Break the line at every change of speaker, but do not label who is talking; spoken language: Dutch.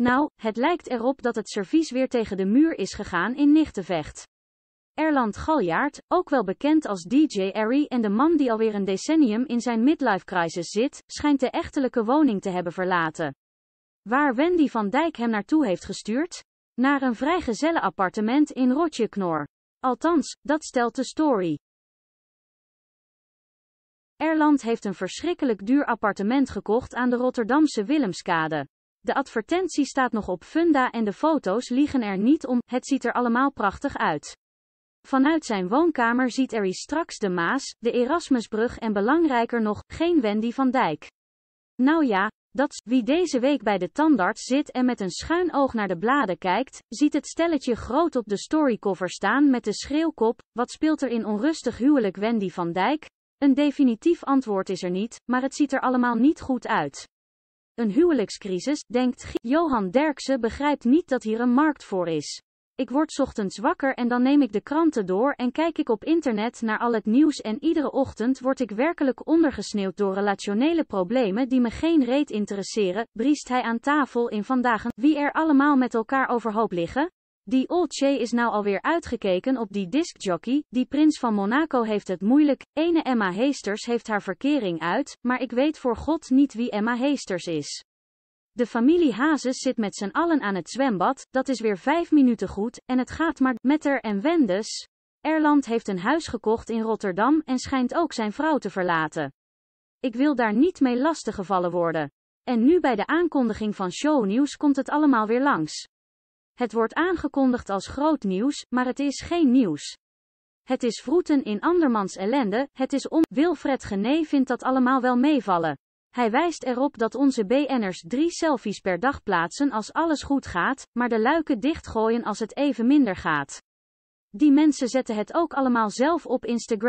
Nou, het lijkt erop dat het servies weer tegen de muur is gegaan in nichtenvecht. Erland Galjaard, ook wel bekend als DJ Harry en de man die alweer een decennium in zijn midlife crisis zit, schijnt de echtelijke woning te hebben verlaten. Waar Wendy van Dijk hem naartoe heeft gestuurd? Naar een vrijgezelle appartement in Rotjeknor. Althans, dat stelt de story. Erland heeft een verschrikkelijk duur appartement gekocht aan de Rotterdamse Willemskade. De advertentie staat nog op Funda en de foto's liegen er niet om, het ziet er allemaal prachtig uit. Vanuit zijn woonkamer ziet erie straks de Maas, de Erasmusbrug en belangrijker nog, geen Wendy van Dijk. Nou ja, dat wie deze week bij de tandarts zit en met een schuin oog naar de bladen kijkt, ziet het stelletje groot op de storycover staan met de schreeuwkop, wat speelt er in onrustig huwelijk Wendy van Dijk? Een definitief antwoord is er niet, maar het ziet er allemaal niet goed uit. Een huwelijkscrisis, denkt G Johan Derksen begrijpt niet dat hier een markt voor is. Ik word ochtends wakker en dan neem ik de kranten door en kijk ik op internet naar al het nieuws en iedere ochtend word ik werkelijk ondergesneeuwd door relationele problemen die me geen reet interesseren, briest hij aan tafel in vandaag wie er allemaal met elkaar overhoop liggen, die Olche is nou alweer uitgekeken op die discjockey, die prins van Monaco heeft het moeilijk, ene Emma Heesters heeft haar verkering uit, maar ik weet voor god niet wie Emma Heesters is. De familie Hazes zit met z'n allen aan het zwembad, dat is weer vijf minuten goed, en het gaat maar met er en wendes. Erland heeft een huis gekocht in Rotterdam en schijnt ook zijn vrouw te verlaten. Ik wil daar niet mee lastiggevallen worden. En nu bij de aankondiging van shownieuws komt het allemaal weer langs. Het wordt aangekondigd als groot nieuws, maar het is geen nieuws. Het is vroeten in andermans ellende, het is om. Wilfred Gené vindt dat allemaal wel meevallen. Hij wijst erop dat onze BN'ers drie selfies per dag plaatsen als alles goed gaat, maar de luiken dichtgooien als het even minder gaat. Die mensen zetten het ook allemaal zelf op Instagram.